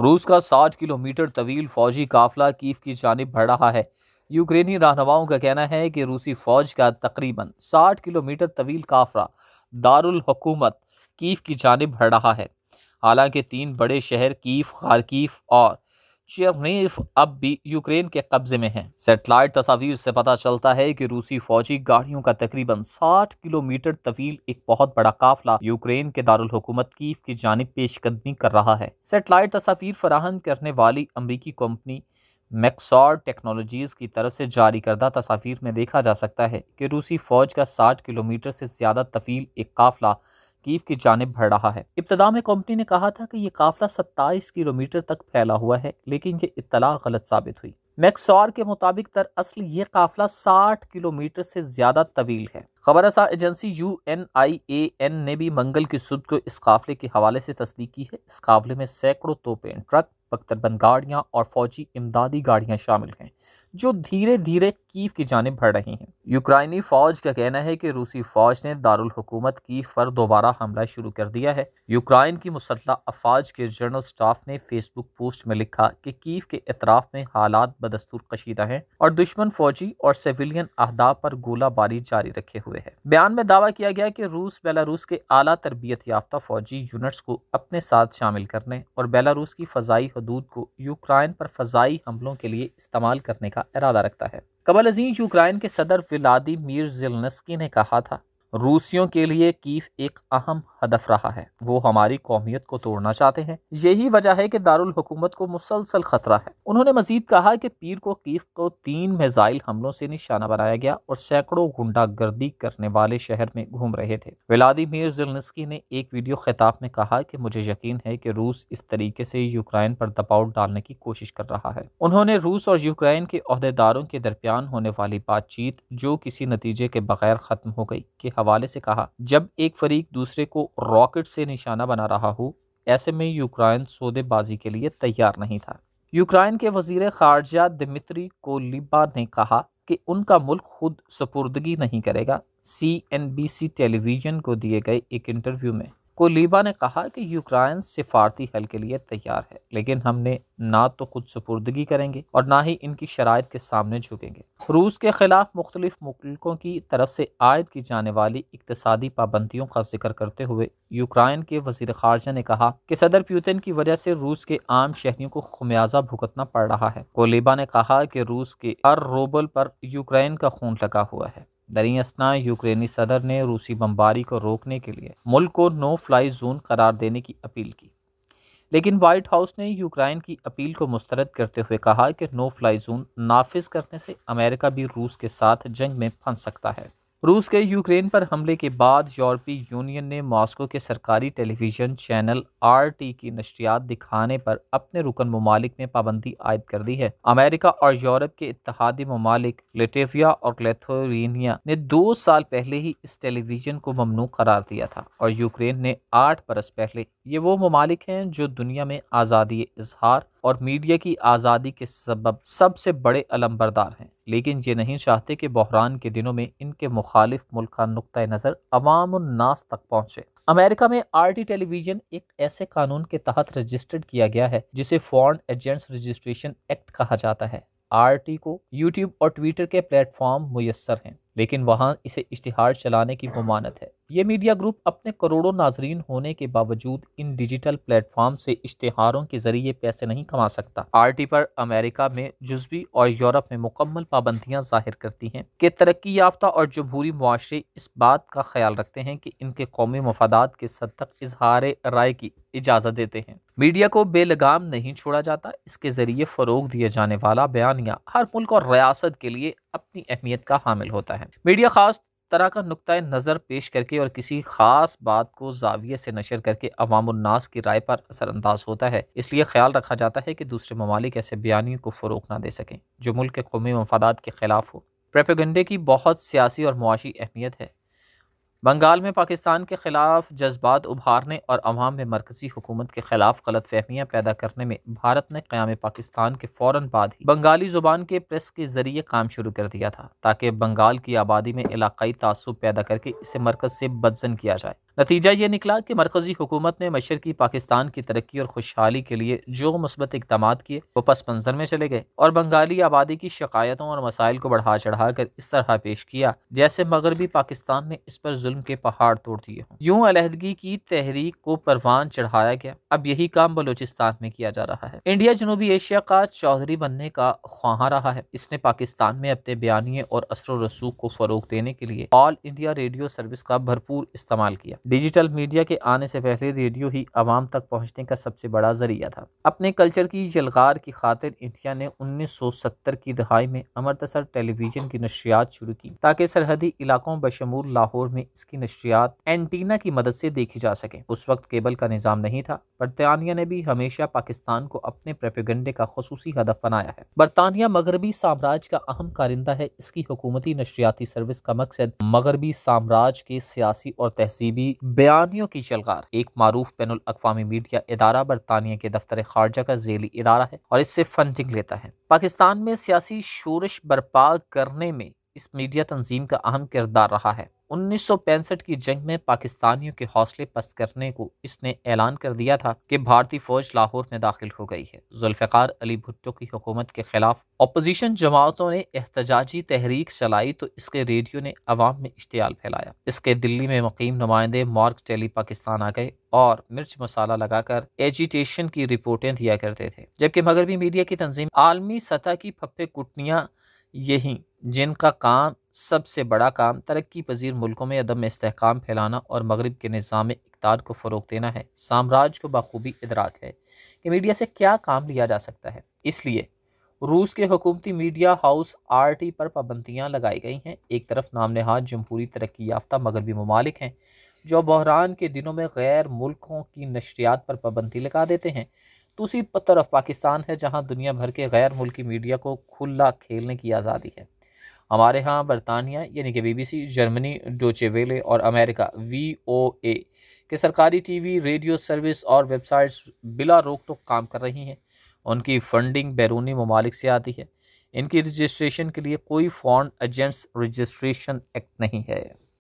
रूस का 60 किलोमीटर तवील फौजी काफिला कीफ़ की जानब बढ़ रहा है यूक्रेनी रहनुमाओं का कहना है कि रूसी फौज का तकरीबन 60 किलोमीटर तवील काफरा दारुल हुकूमत की जानब बढ़ रहा है हालांकि तीन बड़े शहर कीफ़ खारकीफ और चेरनीफ अब भी यूक्रेन के कब्जे में है सेटेलाइट तस्वीर से पता चलता है कि रूसी फौजी गाड़ियों का तकरीबन 60 किलोमीटर तवील एक बहुत बड़ा काफिला यूक्रेन के दारुल हुकूमत कीफ की जानब पेशकदमी कर रहा है सेटेलाइट तस्वीर फराहम करने वाली अमरीकी कंपनी मैक्सॉर टेक्नोलॉजीज की तरफ से जारी करदा तस्वीर में देखा जा सकता है कि रूसी फौज का साठ किलोमीटर से ज़्यादा तफील एक काफिला कीव की जानब भर रहा है इब्तदा में कंपनी ने कहा था कि यह काफिला सत्ताईस किलोमीटर तक फैला हुआ है लेकिन ये इतला गलत साबित हुई मैक्सौर के मुताबिक दरअसल ये काफिला 60 किलोमीटर से ज़्यादा तवील है खबर agency U N I A N ने भी मंगल की सुबह को इस काफिले के हवाले से तस्दीक की है इस काफिले में सैकड़ों तोपें ट्रक बख्तरबंद गाड़ियाँ और फौजी इमदादी गाड़ियाँ शामिल हैं जो धीरे धीरे कीव की जानब बढ़ रही हैं यूक्राइनी फौज का कहना है कि रूसी फौज ने दारकूमत कीव पर दोबारा हमला शुरू कर दिया है यूक्राइन की मुसल्ह अफवाज के जनरल स्टाफ ने फेसबुक पोस्ट में लिखा कि कीव के अतराफ में हालात बदस्तूर कशीदा है और दुश्मन फौजी और सिविलियन अहदाब पर गोलाबारी जारी रखे हुए है बयान में दावा किया गया कि रूस बेलारूस के आला तरबियत याफ्ता फौजी यूनिट्स को अपने साथ शामिल करने और बेलारूस की फजाई हदूद को यूक्राइन पर फजाई हमलों के लिए इस्तेमाल करने का इरादा रखता है कबल अजीज यूक्राइन के सदर विलादी मीर जिलनस्की ने कहा था रूसियों के लिए कीफ एक अहम हदफ रहा है वो हमारी कौमियत को तोड़ना चाहते हैं यही वजह है कि दारुल हुकूमत को मुसलसल खतरा है उन्होंने मजीद कहा कि पीर को कीफ को तीन मेज़ाइल हमलों से निशाना बनाया गया और सैकड़ों गुंडागर्दी करने वाले शहर में घूम रहे थे व्लादिमीर जिलनस्की ने एक वीडियो खिताब में कहा कि मुझे यकीन है कि रूस इस तरीके से यूक्रेन पर दबाव डालने की कोशिश कर रहा है उन्होंने रूस और यूक्रेन के अहदेदारों के दरमियान होने वाली बातचीत जो किसी नतीजे के बगैर खत्म हो गई के हवाले से कहा जब एक फरीक दूसरे को रॉकेट से निशाना बना रहा हूँ ऐसे में यूक्रेन सौदेबाजी के लिए तैयार नहीं था यूक्रेन के वजीर खारजा दिमित्री कोलिबा ने कहा कि उनका मुल्क खुद सपुर्दगी नहीं करेगा C N B C television को दिए गए एक इंटरव्यू में कोलीबा ने कहा कि यूक्राइन सिफारती हल के लिए तैयार है लेकिन हमने ना तो खुद सपुर्दगी करेंगे और ना ही इनकी शराइ के सामने झुकेंगे रूस के खिलाफ मुख्तलिफ मुल्कों की तरफ से आयद की जाने वाली इकतसादी पाबंदियों का जिक्र करते हुए यूक्राइन के वजीर खारजा ने कहा कि सदर प्यूतिन की वजह से रूस के आम शहरियों को खुमियाजा भुगतना पड़ रहा है कोलिबा ने कहा कि रूस के हर रोबल पर यूक्रेन का खून लगा हुआ है असना यूक्रेनी सदर ने रूसी बमबारी को रोकने के लिए मुल्क को नो फ्लाई जोन करार देने की अपील की लेकिन वाइट हाउस ने यूक्रेन की अपील को मुस्तरद करते हुए कहा कि नो फ्लाई जोन नाफिज करने से अमेरिका भी रूस के साथ जंग में फंस सकता है रूस के यूक्रेन पर हमले के बाद यूरोपीय यूनियन ने मॉस्को के सरकारी टेलीविज़न चैनल आरटी की नशरियात दिखाने पर अपने रुकन ममालिक में पाबंदी आयद कर दी है अमेरिका और यूरोप के इतिहादी ममालिक लिटेविया और लेथोरिनिया ने दो साल पहले ही इस टेलीविज़न को ममनू करार दिया था और यूक्रेन ने आठ बरस पहले ये वो ममालिक हैं जो दुनिया में आज़ादी इजहार और मीडिया की आज़ादी के सबब सबसे बड़े अलमबरदार हैं लेकिन ये नहीं चाहते कि बहरान के दिनों में इनके मुखालिफ मुल्क का नुक़ नज़र अवाम तक पहुँचे अमेरिका में आरटी टेलीविज़न एक ऐसे कानून के तहत रजिस्टर्ड किया गया है जिसे फॉरन एजेंट्स रजिस्ट्रेशन एक्ट कहा जाता है आरटी को यूट्यूब और ट्विटर के प्लेटफॉर्म मैसर हैं लेकिन वहाँ इसे इश्तहार चलाने की ममानत है ये मीडिया ग्रुप अपने करोड़ों नाजरीन होने के बावजूद इन डिजिटल प्लेटफॉर्म से इश्तहारों के जरिए पैसे नहीं कमा सकता आरटी पर अमेरिका में जुजवी और यूरोप में मुकम्मल पाबंदियां जाहिर करती हैं कि तरक्की याफ्ता और जमहूरी मुआरे इस बात का ख्याल रखते हैं कि इनके कौमी मफादात के सदक इजहार राय की इजाज़त देते हैं मीडिया को बेलगाम नहीं छोड़ा जाता इसके ज़रिए फ़रोग दिए जाने वाला बयानिया हर मुल्क और रियासत के लिए अपनी अहमियत का हामिल होता है मीडिया खास तरह का नुक़ नज़र पेश करके और किसी ख़ास बात को जाविये से नशर करके अवामनास की राय पर असरानंदाज होता है इसलिए ख्याल रखा जाता है कि दूसरे ममालिक ऐसे बयानियों को फ़रोग ना दे सकें जो मुल्क के कौमी मफादा के खिलाफ हो प्रेपेगेंडे की बहुत सियासी और मुआशी अहमियत है बंगाल में पाकिस्तान के ख़िलाफ़ जज्बात उभारने और अवाम में मरकज़ी हुकूमत के ख़िलाफ़ गलत फहमियाँ पैदा करने में भारत ने क़्याम पाकिस्तान के फ़ौर बाद ही बंगाली ज़ुबान के प्रेस के ज़रिए काम शुरू कर दिया था ताकि बंगाल की आबादी में इलाकई तसब पैदा करके इसे मरकज़ से बदजन किया जाए नतीजा ये निकला कि मरकज़ी हुकूमत ने मशरकी पाकिस्तान की तरक्की और खुशहाली के लिए जो मुस्बत इकदाम किए वो पस मंज़र में चले गए और बंगाली आबादी की शिकायतों और मसाइल को बढ़ा चढ़ा कर इस तरह पेश किया जैसे मगरबी पाकिस्तान ने इस पर जुल्म के पहाड़ तोड़ दिए हों यूँ अलहदगी की तहरीक को परवान चढ़ाया गया अब यही काम बलोचिस्तान में किया जा रहा है इंडिया जनूबी एशिया का चौधरी बनने का ख्वाहा रहा है इसने पाकिस्तान में अपने बयानी और असर रसूख को फ़रोग देने के लिए ऑल इंडिया रेडियो सर्विस का भरपूर इस्तेमाल किया डिजिटल मीडिया के आने से पहले रेडियो ही आवाम तक पहुँचने का सबसे बड़ा ज़रिया था अपने कल्चर की यलगार की खातिर इंडिया ने 1970 की दहाई में अमृतसर टेलीविज़न की नशियात शुरू की ताकि सरहदी इलाकों बशमूल लाहौर में इसकी नशियात एंटीना की मदद से देखी जा सके उस वक्त केबल का निज़ाम नहीं था बरतानिया ने भी हमेशा पाकिस्तान को अपने प्रेपेगेंडे का खसूसी हदफ बनाया है बरतानिया मगरबी साम्राज्य का अहम कारिंदा है इसकी हुकूमती नशियाती सर्विस का मकसद मगरबी साम्राज्य के सियासी और तहजीबी बयानियों की शलगार एक मरूफ बैन अवी मीडिया इदारा बरतानिया के दफ्तर खारजा का जेली इदारा है और इससे फंडिंग लेता है पाकिस्तान में सियासी शोरश बर्पा करने में इस मीडिया तंजीम का अहम किरदार रहा है उन्नीस की जंग में पाकिस्तानियों के हौसले पस करने को इसने ऐलान कर दिया था कि भारतीय फौज लाहौर में दाखिल हो गई है जुल्फ़ार अली भुट्टो की हुकूमत के खिलाफ अपोजिशन जमातों ने एहतजाजी तहरीक चलाई तो इसके रेडियो ने अवाम में इश्तियाल फैलाया इसके दिल्ली में मुकीम नुमाइंदे मार्क टेली पाकिस्तान आ गए और मिर्च मसाला लगाकर एजिटेशन की रिपोर्टें दिया करते थे जबकि मगरबी मीडिया की तंजीम आलमी सतह की फप्पे कुटनियाँ यही जिनका काम सबसे बड़ा काम तरक्की पजीर मुल्कों में अदम इसकाम फैलाना और मगरब के निज़ाम इकदार को फ़रोग देना है साम्राज्य को बखूबी इदराक है कि मीडिया से क्या काम लिया जा सकता है इसलिए रूस के हुकूमती मीडिया हाउस आर टी पर पाबंदियाँ लगाई गई हैं एक तरफ नाम नहाद जमहूरी तरक्की याफ्ता मगरबी ममालिक हैं जो बहरान के दिनों में गैर मुल्कों की नशरियात पर पाबंदी लगा देते हैं दूसरी तरफ पाकिस्तान है जहां दुनिया भर के गैर मुल्की मीडिया को खुला खेलने की आज़ादी है हमारे यहाँ बरतानिया यानी कि बीबीसी जर्मनी डोचेवेले और अमेरिका वी ओ ए के सरकारी टीवी रेडियो सर्विस और वेबसाइट्स बिला रोक टोक तो काम कर रही हैं उनकी फंडिंग बैरूनी ममालिक से आती है इनकी रजिस्ट्रेशन के लिए कोई फॉरन एजेंट्स रजिस्ट्रेशन एक्ट नहीं है